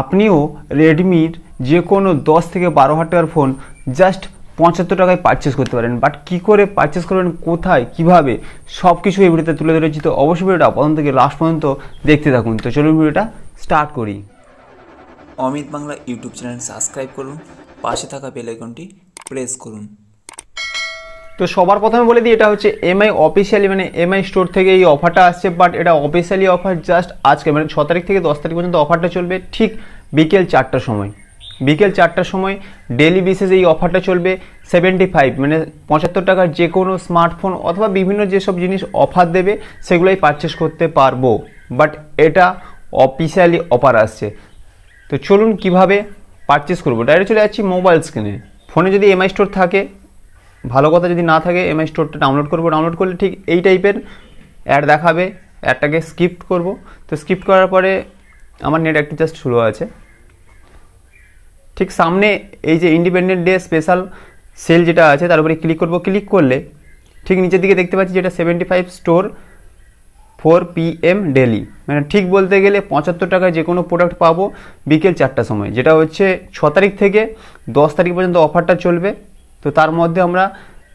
আপনিও রেডমির যে কোনো দশ থেকে বারো হাজার টাকার ফোন জাস্ট পঁচাত্তর টাকায় পারচেস করতে পারেন বাট কী করে পারচেস করবেন কোথায় কিভাবে সব কিছু এই ভিডিওতে তুলে ধরেছি তো অবশ্যই ভিডিওটা প্রথম থেকে লাস্ট পর্যন্ত দেখতে থাকুন তো চলুন ভিডিওটা স্টার্ট করি Amit Bangla YouTube channel subscribe করুন পাশে থাকা বেলাইকনটি প্রেস করুন তো সবার প্রথমে বলে দিই এটা হচ্ছে এমআই অফিসিয়ালি মানে এমআই স্টোর থেকে এই অফারটা আসছে বাট এটা অফিসিয়ালি অফার জাস্ট আজকে মানে ছ তারিখ থেকে দশ তারিখ পর্যন্ত অফারটা চলবে ঠিক বিকেল চারটার সময় বিকেল চারটার সময় ডেলি বেসিস এই অফারটা চলবে সেভেন্টি ফাইভ মানে পঁচাত্তর টাকার যে কোনো স্মার্টফোন অথবা বিভিন্ন যেসব জিনিস অফার দেবে সেগুলোই পারচেস করতে পারবো বাট এটা অফিসিয়ালি অফার আসছে তো চলুন কিভাবে পারচেস করবো ডাইরেক্ট চলে যাচ্ছি মোবাইল স্ক্রিনে ফোনে যদি এমআই স্টোর থাকে ভালো কথা যদি না থাকে এমআই স্টোরটা ডাউনলোড করবো ডাউনলোড করলে ঠিক এই টাইপের অ্যাড দেখাবে অ্যাডটাকে স্কিপ্ট করব তো স্কিপ্ট করার পরে আমার নেট একটু জাস্ট শুরু আছে ঠিক সামনে এই যে ইন্ডিপেন্ডেন্ট ডে স্পেশাল সেল যেটা আছে তার উপরে ক্লিক করব ক্লিক করলে ঠিক নিচের দিকে দেখতে পাচ্ছি যেটা seventy five store four PM daily মানে ঠিক বলতে গেলে পঁচাত্তর টাকায় যে কোনো প্রোডাক্ট পাবো বিকেল চারটার সময় যেটা হচ্ছে ছ তারিখ থেকে দশ তারিখ পর্যন্ত অফারটা চলবে তো তার মধ্যে আমরা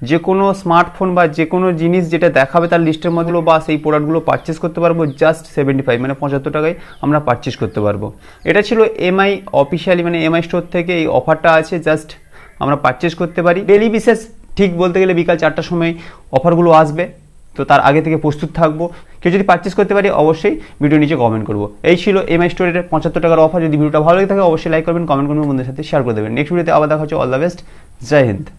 যে কোনো স্মার্টফোন বা যে কোনো জিনিস যেটা দেখাবে তার লিস্টের মধ্যেগুলো বা সেই প্রোডাক্টগুলো পারচেস করতে পারবো জাস্ট সেভেন্টি ফাইভ মানে পঁচাত্তর টাকায় আমরা পারচেস করতে পারবো এটা ছিল এমআই অফিসিয়ালি মানে এমআই স্টোর থেকে এই অফারটা আছে জাস্ট আমরা পারচেস করতে পারি ডেলি বিশেষ ঠিক বলতে গেলে বিকাল চারটার সময় অফারগুলো আসবে তো তার আগে থেকে প্রস্তুত থাকবো কেউ যদি পারচেস করতে পারি অবশ্যই ভিডিও নিচে কমেন্ট করবো এই ছিল এমআই স্টোরের পঁচাত্তর টাকার অফার যদি ভিডিওটা ভালো লাগে থাকে অবশ্যই লাইক করবেন কমেন্ট করবেন বন্ধুদের সাথে শেয়ার করে দেবেন নেক্সট ভিডিওতে আবার দেখা হচ্ছে all the best Jai Hind